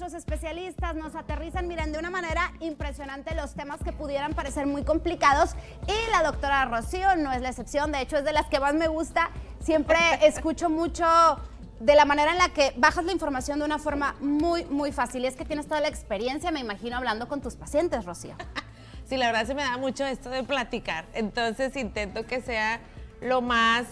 nuestros especialistas nos aterrizan, miren, de una manera impresionante los temas que pudieran parecer muy complicados. Y la doctora Rocío no es la excepción, de hecho es de las que más me gusta. Siempre escucho mucho de la manera en la que bajas la información de una forma muy, muy fácil. Es que tienes toda la experiencia, me imagino, hablando con tus pacientes, Rocío. Sí, la verdad se me da mucho esto de platicar. Entonces intento que sea lo más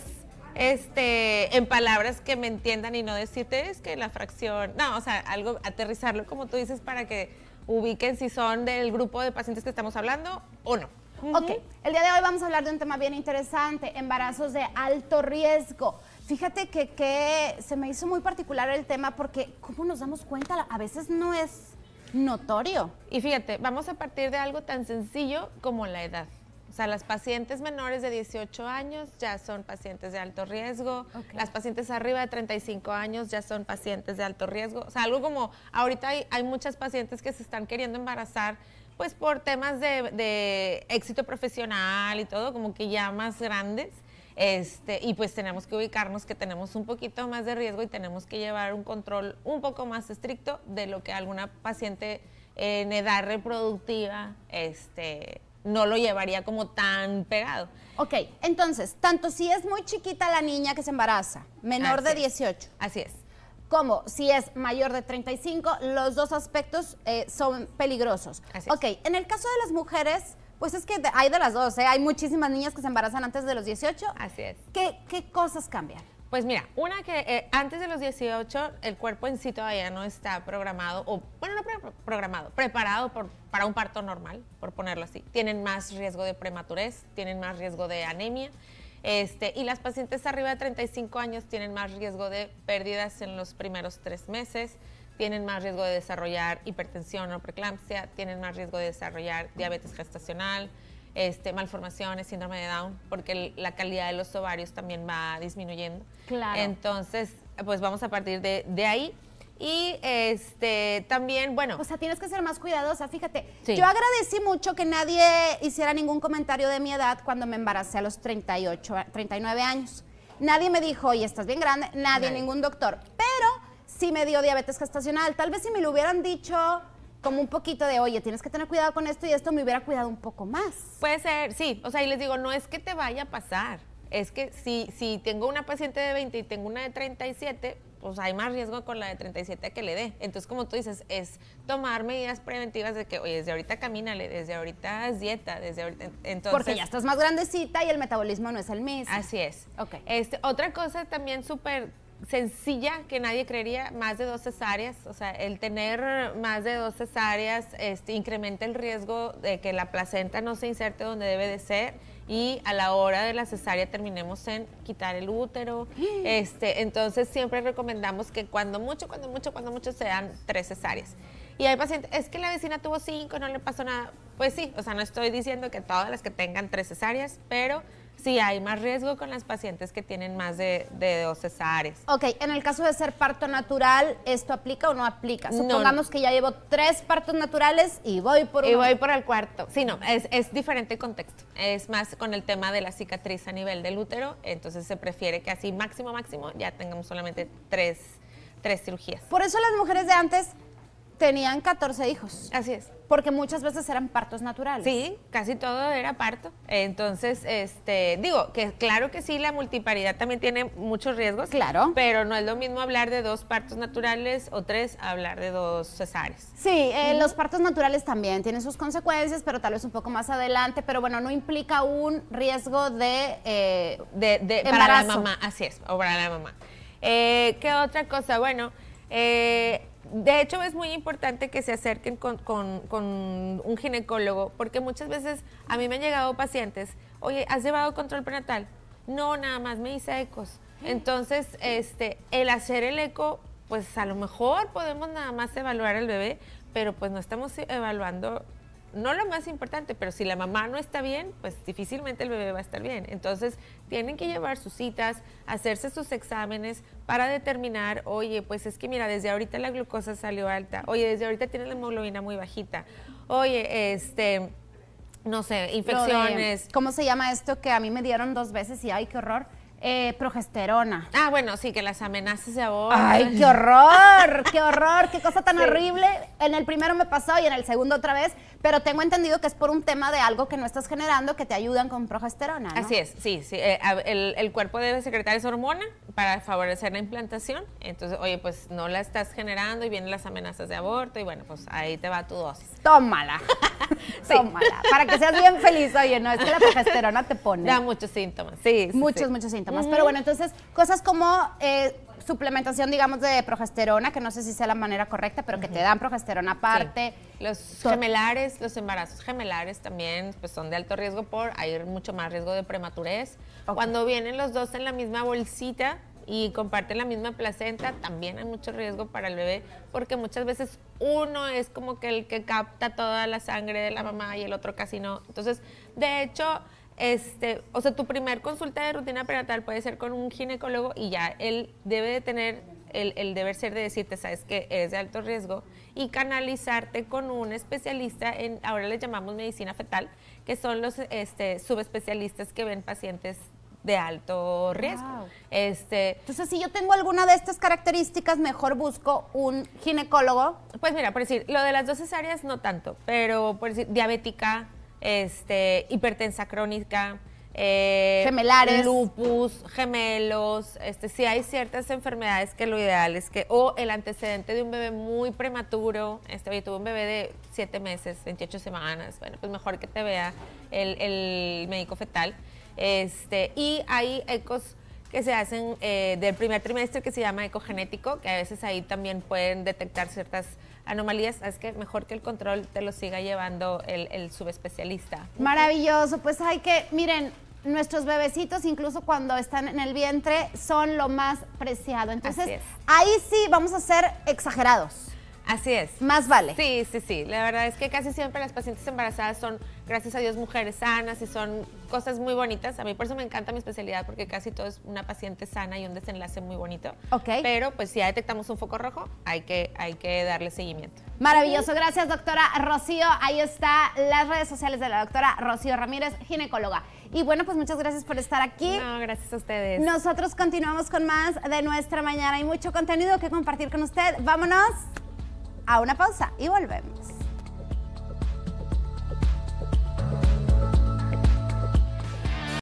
este, en palabras que me entiendan y no decirte es que la fracción, no, o sea, algo, aterrizarlo como tú dices para que ubiquen si son del grupo de pacientes que estamos hablando o no. Ok, el día de hoy vamos a hablar de un tema bien interesante, embarazos de alto riesgo. Fíjate que se me hizo muy particular el tema porque cómo nos damos cuenta, a veces no es notorio. Y fíjate, vamos a partir de algo tan sencillo como la edad. O sea, las pacientes menores de 18 años ya son pacientes de alto riesgo, las pacientes arriba de 35 años ya son pacientes de alto riesgo. O sea, algo como ahorita hay, muchas pacientes que se están queriendo embarazar pues por temas de, éxito profesional y todo, como que ya más grandes. Este, y pues tenemos que ubicarnos que tenemos un poquito más de riesgo y tenemos que llevar un control un poco más estricto de lo que alguna paciente en edad reproductiva este, no lo llevaría como tan pegado. Ok, entonces, tanto si es muy chiquita la niña que se embaraza, menor de 18. Así es. Como si es mayor de 35, los dos aspectos eh, son peligrosos. Así ok, en el caso de las mujeres, pues es que hay de las dos, eh, hay muchísimas niñas que se embarazan antes de los 18. Así es. qué cosas cambian? Pues mira, una que eh, antes de los 18 el cuerpo en sí todavía no está programado, o bueno, no programado, preparado para un parto normal, por ponerlo así. Tienen más riesgo de prematurez, tienen más riesgo de anemia, este, y las pacientes arriba de 35 años tienen más riesgo de pérdidas en los primeros tres meses, tienen más riesgo de desarrollar hipertensión o preeclampsia, tienen más riesgo de desarrollar diabetes gestacional, este, malformaciones, síndrome de Down, porque la calidad de los ovarios también va disminuyendo. Claro. Entonces, pues vamos a partir de, de ahí. Y este también, bueno. O sea, tienes que ser más cuidadosa. Fíjate, yo agradecí mucho que nadie hiciera ningún comentario de mi edad cuando me embaracé a los 38, 39 años. Nadie me dijo, oye, estás bien grande. Nadie, nadie. ningún doctor. Pero sí me dio diabetes gestacional. Tal vez si me lo hubieran dicho como un poquito de, oye, tienes que tener cuidado con esto y esto me hubiera cuidado un poco más. Puede ser, sí. O sea, y les digo, no es que te vaya a pasar. Es que si, si tengo una paciente de 20 y tengo una de 37, pues hay más riesgo con la de 37 que le dé. Entonces, como tú dices, es tomar medidas preventivas de que, oye, desde ahorita camínale, desde ahorita dieta, desde ahorita. Entonces, Porque ya estás más grandecita y el metabolismo no es el mismo. Así es. Ok. Este, otra cosa también súper sencilla que nadie creería, más de dos cesáreas. O sea, el tener más de dos cesáreas este, incrementa el riesgo de que la placenta no se inserte donde debe de ser y a la hora de la cesárea terminemos en quitar el útero. Este, entonces siempre recomendamos que cuando mucho, cuando mucho, cuando mucho sean tres cesáreas. Y hay pacientes, es que la vecina tuvo cinco, no le pasó nada. Pues sí, o sea, no estoy diciendo que todas las que tengan tres cesáreas, pero Sí, hay más riesgo con las pacientes que tienen más de, dos cesáreas. Ok, en el caso de ser parto natural, ¿esto aplica o no aplica? Supongamos que ya llevo tres partos naturales y voy por uno. Y voy por el cuarto. Sí, no, es, diferente el contexto. Es más con el tema de la cicatriz a nivel del útero, entonces se prefiere que así máximo, máximo, ya tengamos solamente tres, tres cirugías. Por eso las mujeres de antes tenían 14 hijos. Así es. Porque muchas veces eran partos naturales. Sí, casi todo era parto. Entonces, este, digo, que claro que sí, la multiparidad también tiene muchos riesgos. Claro. Pero no es lo mismo hablar de dos partos naturales o tres, hablar de dos cesáreas. Sí, eh, los partos naturales también tienen sus consecuencias, pero tal vez un poco más adelante. Pero bueno, no implica un riesgo de, eh, de, de para la mamá, así es, o para la mamá. Eh, ¿Qué otra cosa? Bueno, eh, de hecho, es muy importante que se acerquen con, un ginecólogo, porque muchas veces a mí me han llegado pacientes, oye, ¿has llevado control prenatal? No, nada más me hice ecos. Mm. Entonces, este, el hacer el eco, pues a lo mejor podemos nada más evaluar al bebé, pero pues no estamos evaluando no lo más importante, pero si la mamá no está bien, pues difícilmente el bebé va a estar bien. Entonces, tienen que llevar sus citas, hacerse sus exámenes para determinar, oye, pues es que mira, desde ahorita la glucosa salió alta, oye, desde ahorita tiene la hemoglobina muy bajita, oye, este, no sé, infecciones. ¿Cómo se llama esto que a mí me dieron dos veces y ay, qué horror? Eh, progesterona. Ah, bueno, sí, que las amenazas de aborto. ¡Ay, qué horror! ¡Qué horror! ¡Qué cosa tan horrible! En el primero me pasó y en el segundo otra vez, pero tengo entendido que es por un tema de algo que no estás generando que te ayudan con progesterona. Así es, sí, sí. Eh, el, el, cuerpo debe secretar esa hormona para favorecer la implantación. Entonces, oye, pues no la estás generando y vienen las amenazas de aborto y bueno, pues ahí te va tu dosis. Tómala. Tómala. Para que seas bien feliz, oye, no, es que la progesterona te pone. Da muchos síntomas, sí. sí muchos, muchos síntomas. Pero bueno, entonces, cosas como eh, suplementación, digamos, de progesterona, que no sé si sea la manera correcta, pero que te dan progesterona aparte. Los gemelares, los embarazos gemelares también pues son de alto riesgo por, hay mucho más riesgo de prematurez. Cuando vienen los dos en la misma bolsita, y comparten la misma placenta, también hay mucho riesgo para el bebé, porque muchas veces uno es como que el que capta toda la sangre de la mamá y el otro casi no. Entonces, de hecho, este, o sea, tu primer consulta de rutina prenatal puede ser con un ginecólogo y ya él debe de tener el, deber ser de decirte, sabes que es de alto riesgo y canalizarte con un especialista en, ahora le llamamos medicina fetal, que son los este, subespecialistas que ven pacientes de alto riesgo. Este, Entonces, si yo tengo alguna de estas características, mejor busco un ginecólogo. Pues mira, por decir, lo de las dos cesáreas no tanto, pero por decir, diabética, este, hipertensa crónica, eh, gemelares, lupus, gemelos, este, si hay ciertas enfermedades que lo ideal es que, o el antecedente de un bebé muy prematuro, este, oye, tuve un bebé de 7 meses, 28 semanas, bueno, pues mejor que te vea el, médico fetal, este, y hay ecos que se hacen eh, del primer trimestre que se llama ecogenético, que a veces ahí también pueden detectar ciertas anomalías, es que mejor que el control te lo siga llevando el, subespecialista. Maravilloso, pues hay que, miren, nuestros bebecitos, incluso cuando están en el vientre, son lo más preciado. Entonces, ahí sí vamos a ser exagerados. Así es. Más vale. Sí, sí, sí. La verdad es que casi siempre las pacientes embarazadas son, gracias a Dios, mujeres sanas y son cosas muy bonitas. A mí por eso me encanta mi especialidad porque casi todo es una paciente sana y un desenlace muy bonito. Ok. Pero pues si ya detectamos un foco rojo, hay que, hay que darle seguimiento. Maravilloso, gracias doctora Rocío. Ahí está las redes sociales de la doctora Rocío Ramírez, ginecóloga. Y bueno, pues muchas gracias por estar aquí. No, gracias a ustedes. Nosotros continuamos con más de nuestra mañana. Hay mucho contenido que compartir con usted. Vámonos a una pausa y volvemos.